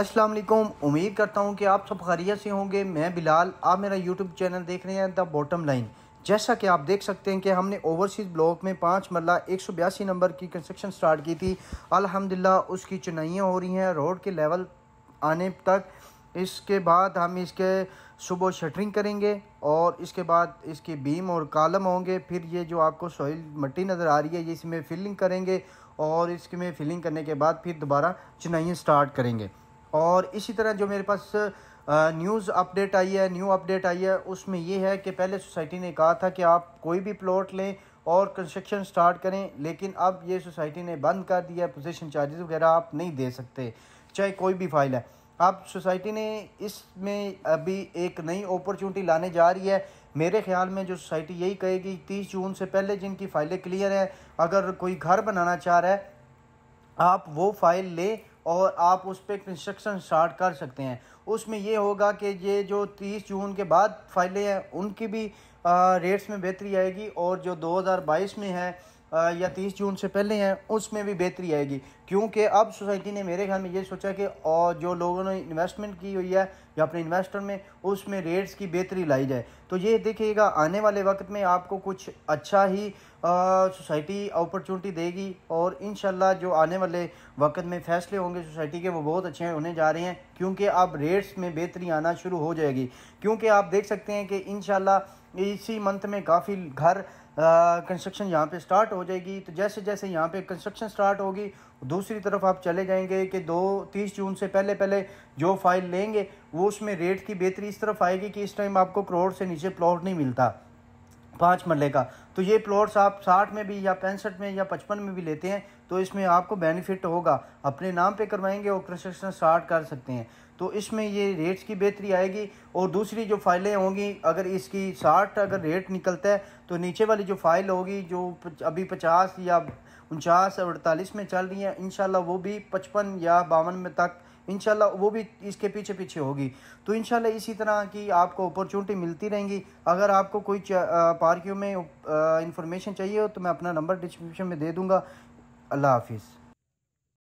अस्सलाम वालेकुम उम्मीद करता हूँ कि आप सब खैरियत से होंगे मैं बिलाल आप मेरा यूट्यूब चैनल देख रहे हैं द बॉटम लाइन जैसा कि आप देख सकते हैं कि हमने ओवरसीज़ ब्लॉक में पाँच मरला एक सौ बयासी नंबर की कंस्ट्रक्शन स्टार्ट की थी अल्हम्दुलिल्लाह उसकी चुनाइयाँ हो रही हैं रोड के लेवल आने तक इसके बाद हम इसके सुबह शटरिंग करेंगे और इसके बाद इसके बीम और कालम होंगे फिर ये जो आपको सॉइल मट्टी नज़र आ रही है ये इसमें फिलिंग करेंगे और इसमें फिलिंग करने के बाद फिर दोबारा चुनाइयाँ स्टार्ट करेंगे और इसी तरह जो मेरे पास न्यूज़ अपडेट आई है न्यू अपडेट आई है उसमें यह है कि पहले सोसाइटी ने कहा था कि आप कोई भी प्लॉट लें और कंस्ट्रक्शन स्टार्ट करें लेकिन अब ये सोसाइटी ने बंद कर दिया है पोजीशन चार्जेस वगैरह आप नहीं दे सकते चाहे कोई भी फाइल है अब सोसाइटी ने इसमें अभी एक नई अपॉर्चुनिटी लाने जा रही है मेरे ख्याल में जो सोसाइटी यही कहेगी तीस जून से पहले जिनकी फ़ाइलें क्लियर हैं अगर कोई घर बनाना चाह रहा है आप वो फाइल लें और आप उस पर कंस्ट्रक्शन स्टार्ट कर सकते हैं उसमें ये होगा कि ये जो 30 जून के बाद फाइलें हैं उनकी भी रेट्स में बेहतरी आएगी और जो 2022 में है या तीस जून से पहले हैं उसमें भी बेहतरी आएगी क्योंकि अब सोसाइटी ने मेरे ख्याल में ये सोचा कि और जो लोगों ने इन्वेस्टमेंट की हुई है या अपने इन्वेस्टर में उसमें रेट्स की बेहतरी लाई जाए तो ये देखिएगा आने वाले वक्त में आपको कुछ अच्छा ही सोसाइटी अपॉर्चुनिटी देगी और इन जो आने वाले वक्त में फैसले होंगे सोसाइटी के वो बहुत अच्छे होने जा रहे हैं क्योंकि अब रेट्स में बेहतरी आना शुरू हो जाएगी क्योंकि आप देख सकते हैं कि इन इसी मंथ में काफ़ी घर कंस्ट्रक्शन यहाँ पे स्टार्ट हो जाएगी तो जैसे जैसे यहाँ पे कंस्ट्रक्शन स्टार्ट होगी दूसरी तरफ आप चले जाएंगे कि दो तीस जून से पहले पहले जो फाइल लेंगे वो उसमें रेट की बेहतरी इस तरफ आएगी कि इस टाइम आपको करोड़ से नीचे प्लॉट नहीं मिलता पाँच मरले का तो ये प्लॉट्स आप साठ में भी या पैंसठ में या पचपन में भी लेते हैं तो इसमें आपको बेनिफिट होगा अपने नाम पे करवाएंगे और कंस्ट्रक्शन स्टार्ट कर सकते हैं तो इसमें ये रेट्स की बेहतरी आएगी और दूसरी जो फाइलें होंगी अगर इसकी साठ अगर रेट निकलता है तो नीचे वाली जो फाइल होगी जो अभी पचास या उनचास अड़तालीस में चल रही है इन वो भी पचपन या बावन में तक इन वो भी इसके पीछे पीछे होगी तो इन इसी तरह की आपको अपॉर्चुनिटी मिलती रहेंगी अगर आपको कोई पार्कियों में इंफॉर्मेशन चाहिए हो तो मैं अपना नंबर डिस्क्रिप्शन में दे दूँगा अल्लाह हाफिज़